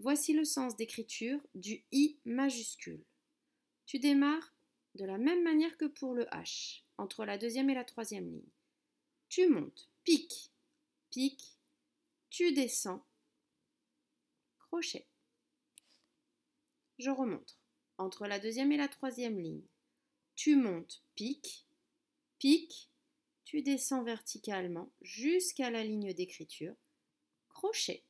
Voici le sens d'écriture du I majuscule. Tu démarres de la même manière que pour le H, entre la deuxième et la troisième ligne. Tu montes, pique, pique, tu descends, crochet. Je remonte, entre la deuxième et la troisième ligne. Tu montes, pique, pique, tu descends verticalement jusqu'à la ligne d'écriture, crochet.